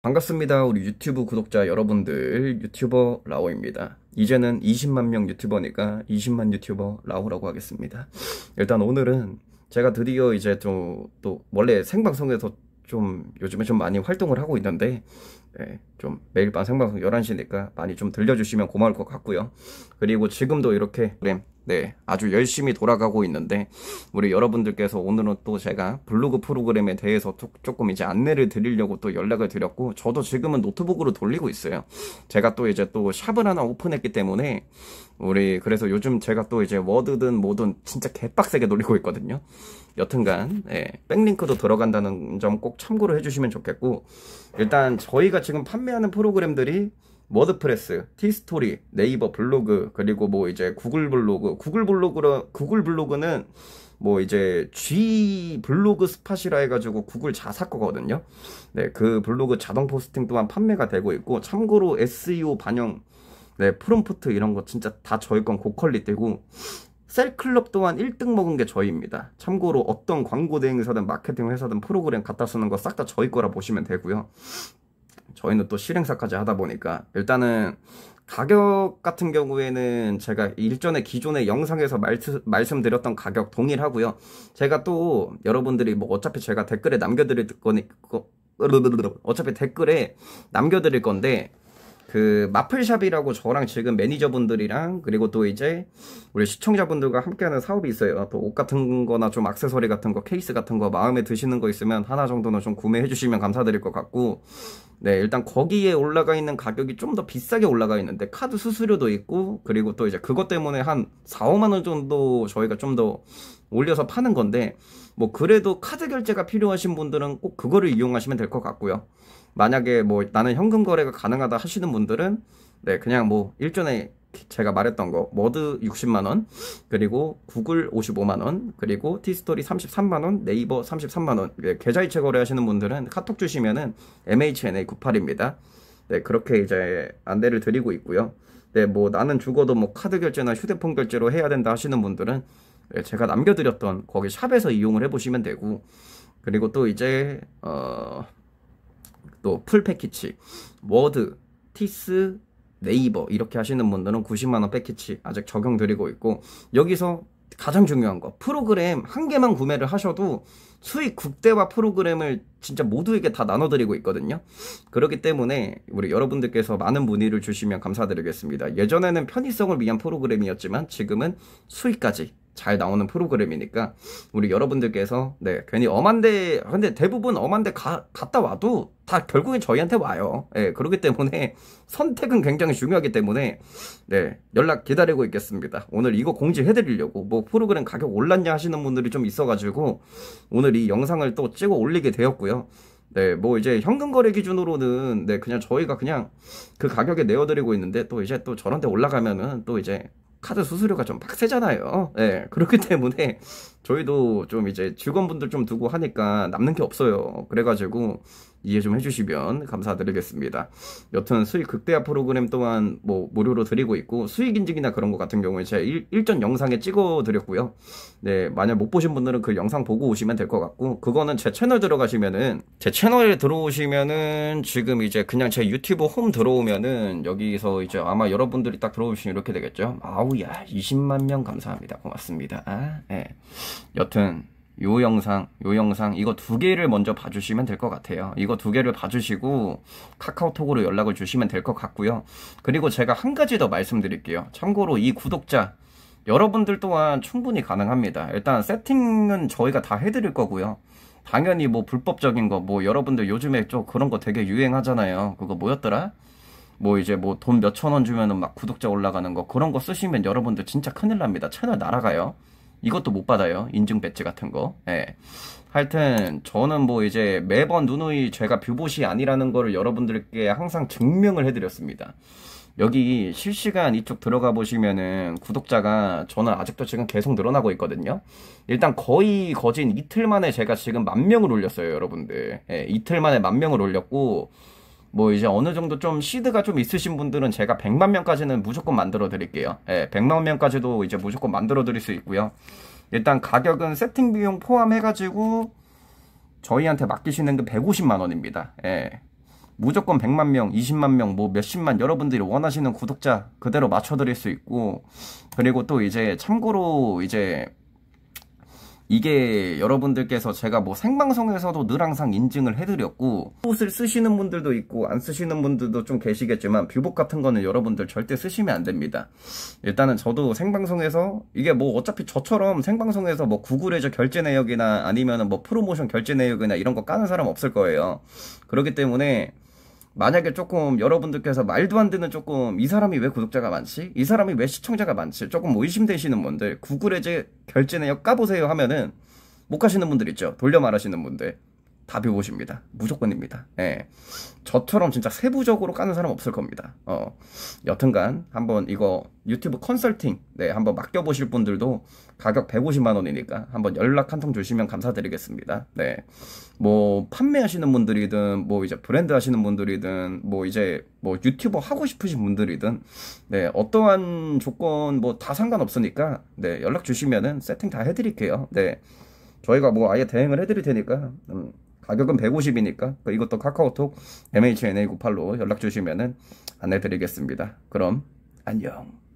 반갑습니다. 우리 유튜브 구독자 여러분들 유튜버 라오입니다. 이제는 20만 명 유튜버니까 20만 유튜버 라오라고 하겠습니다. 일단 오늘은 제가 드디어 이제 좀 또 원래 생방송에서 좀 요즘에 좀 많이 활동을 하고 있는데 예, 좀 매일 밤 생방송 11시니까 많이 좀 들려주시면 고마울 것 같고요. 그리고 지금도 이렇게 네, 아주 열심히 돌아가고 있는데 우리 여러분들께서 오늘은 또 제가 블로그 프로그램에 대해서 조금 이제 안내를 드리려고 또 연락을 드렸고 저도 지금은 노트북으로 돌리고 있어요. 제가 또 이제 또 샵을 하나 오픈했기 때문에 우리 그래서 요즘 제가 또 이제 워드든 뭐든 진짜 개빡세게 놀리고 있거든요. 여튼간 예, 백링크도 들어간다는 점 꼭 참고를 해주시면 좋겠고 일단 저희가 지금 판매하는 프로그램들이 워드프레스, 티스토리, 네이버 블로그, 그리고 뭐 이제 구글 블로그, 구글 블로그로, 구글 블로그는 뭐 이제 G 블로그 스팟이라 해가지고 구글 자사 거거든요. 네, 그 블로그 자동 포스팅 또한 판매가 되고 있고, 참고로 SEO 반영, 네, 프롬프트 이런 거 진짜 다 저희 건 고퀄리티고, 셀클럽 또한 1등 먹은 게 저희입니다. 참고로 어떤 광고 대행사든 마케팅 회사든 프로그램 갖다 쓰는 거 싹 다 저희 거라 보시면 되고요. 저희는 또 실행사까지 하다 보니까 일단은 가격 같은 경우에는 제가 일전에 기존의 영상에서 말트, 말씀드렸던 가격 동일하고요. 제가 또 여러분들이 뭐 어차피 제가 댓글에 남겨드릴 거니 어차피 댓글에 남겨드릴 건데 그 마플샵이라고 저랑 지금 매니저분들이랑 그리고 또 이제 우리 시청자분들과 함께하는 사업이 있어요. 또옷 같은 거나 좀 액세서리 같은 거 케이스 같은 거 마음에 드시는 거 있으면 하나 정도는 좀 구매해 주시면 감사드릴 것 같고 네 일단 거기에 올라가 있는 가격이 좀 더 비싸게 올라가 있는데 카드 수수료도 있고 그리고 또 이제 그것 때문에 한 4, 5만 원 정도 저희가 좀더 올려서 파는 건데 뭐 그래도 카드 결제가 필요하신 분들은 꼭 그거를 이용하시면 될 것 같고요. 만약에 뭐 나는 현금 거래가 가능하다 하시는 분들은 네 그냥 뭐 일전에 제가 말했던 거 머드 60만 원 그리고 구글 55만 원 그리고 티스토리 33만 원 네이버 33만 원 네, 계좌이체 거래하시는 분들은 카톡 주시면은 MHNA 98입니다. 네 그렇게 이제 안내를 드리고 있고요. 네 뭐 나는 죽어도 뭐 카드 결제나 휴대폰 결제로 해야 된다 하시는 분들은 예, 제가 남겨드렸던 거기 샵에서 이용을 해보시면 되고 그리고 또 이제 어, 또 풀 패키지 워드, 티스, 네이버 이렇게 하시는 분들은 90만원 패키지 아직 적용드리고 있고 여기서 가장 중요한 거 프로그램 한 개만 구매를 하셔도 수익 국대화 프로그램을 진짜 모두에게 다 나눠드리고 있거든요 그렇기 때문에 우리 여러분들께서 많은 문의를 주시면 감사드리겠습니다 예전에는 편의성을 위한 프로그램이었지만 지금은 수익까지 잘 나오는 프로그램이니까 우리 여러분들께서 네 괜히 엄한데 근데 대부분 엄한데 가, 갔다 와도 다 결국엔 저희한테 와요. 예, 네, 그렇기 때문에 선택은 굉장히 중요하기 때문에 네 연락 기다리고 있겠습니다. 오늘 이거 공지해드리려고 뭐 프로그램 가격 올랐냐 하시는 분들이 좀 있어가지고 오늘 이 영상을 또 찍어 올리게 되었고요. 네, 뭐 이제 현금 거래 기준으로는 네 그냥 저희가 그냥 그 가격에 내어드리고 있는데 또 이제 또 저런 데 올라가면은 또 이제 카드 수수료가 좀 빡세잖아요. 예, 그렇기 때문에 저희도 좀 이제 직원분들 좀 두고 하니까 남는 게 없어요. 그래가지고 이해 좀 해주시면 감사드리겠습니다. 여튼 수익 극대화 프로그램 또한 뭐 무료로 드리고 있고 수익 인증이나 그런 것 같은 경우에 제가 일, 일전 영상에 찍어드렸고요. 네, 만약 못 보신 분들은 그 영상 보고 오시면 될 것 같고 그거는 제 채널 들어가시면은 제 채널에 들어오시면은 지금 이제 그냥 제 유튜브 홈 들어오면은 여기서 이제 아마 여러분들이 딱 들어오시면 이렇게 되겠죠. 아우야 20만 명 감사합니다. 고맙습니다. 아, 네. 여튼 요 영상, 요 영상 이거 두 개를 먼저 봐주시면 될 것 같아요. 이거 두 개를 봐주시고 카카오톡으로 연락을 주시면 될 것 같고요. 그리고 제가 한 가지 더 말씀드릴게요. 참고로 이 구독자 여러분들 또한 충분히 가능합니다. 일단 세팅은 저희가 다 해드릴 거고요. 당연히 뭐 불법적인 거, 뭐 여러분들 요즘에 좀 그런 거 되게 유행하잖아요. 그거 뭐였더라? 뭐 이제 뭐 돈 몇천 원 주면은 막 구독자 올라가는 거 그런 거 쓰시면 여러분들 진짜 큰일 납니다. 채널 날아가요. 이것도 못 받아요. 인증 배지 같은 거. 예. 하여튼 저는 뭐 이제 매번 누누이 제가 뷰봇이 아니라는 거를 여러분들께 항상 증명을 해드렸습니다. 여기 실시간 이쪽 들어가 보시면은 구독자가 저는 아직도 지금 계속 늘어나고 있거든요. 일단 거의 거진 이틀 만에 제가 지금 만 명을 올렸어요, 여러분들. 예, 이틀 만에 만 명을 올렸고 뭐 이제 어느 정도 좀 시드가 좀 있으신 분들은 제가 100만 명까지는 무조건 만들어 드릴게요. 예, 100만 명까지도 이제 무조건 만들어 드릴 수 있고요. 일단 가격은 세팅 비용 포함해 가지고 저희한테 맡기시는 게 150만 원입니다. 예. 무조건 100만 명, 20만 명, 뭐 몇십만 여러분들이 원하시는 구독자 그대로 맞춰 드릴 수 있고 그리고 또 이제 참고로 이제 이게 여러분들께서 제가 뭐 생방송에서도 늘 항상 인증을 해드렸고 옷을 쓰시는 분들도 있고 안 쓰시는 분들도 좀 계시겠지만 뷰복 같은 거는 여러분들 절대 쓰시면 안 됩니다. 일단은 저도 생방송에서 이게 뭐 어차피 저처럼 생방송에서 뭐 구글에서 결제 내역이나 아니면 뭐 프로모션 결제 내역이나 이런 거 까는 사람 없을 거예요. 그렇기 때문에 만약에 조금 여러분들께서 말도 안 되는 조금 이 사람이 왜 구독자가 많지? 이 사람이 왜 시청자가 많지? 조금 의심되시는 분들 구글에 제 결제 내역 까보세요 하면은 못 가시는 분들 있죠. 돌려 말하시는 분들. 답이 무엇입니다. 무조건입니다. 예. 저처럼 진짜 세부적으로 까는 사람 없을 겁니다. 어. 여튼간 한번 이거 유튜브 컨설팅 네, 한번 맡겨 보실 분들도 가격 150만 원이니까 한번 연락 한 통 주시면 감사드리겠습니다. 네. 뭐 판매하시는 분들이든 뭐 이제 브랜드 하시는 분들이든 뭐 이제 뭐 유튜버 하고 싶으신 분들이든 네, 어떠한 조건 뭐 다 상관없으니까 네, 연락 주시면은 세팅 다해 드릴게요. 네. 저희가 뭐 아예 대행을 해드릴 테니까 음, 가격은 150이니까 그러니까 이것도 카카오톡 mhna98로 연락 주시면은 안내 드리겠습니다. 그럼 안녕.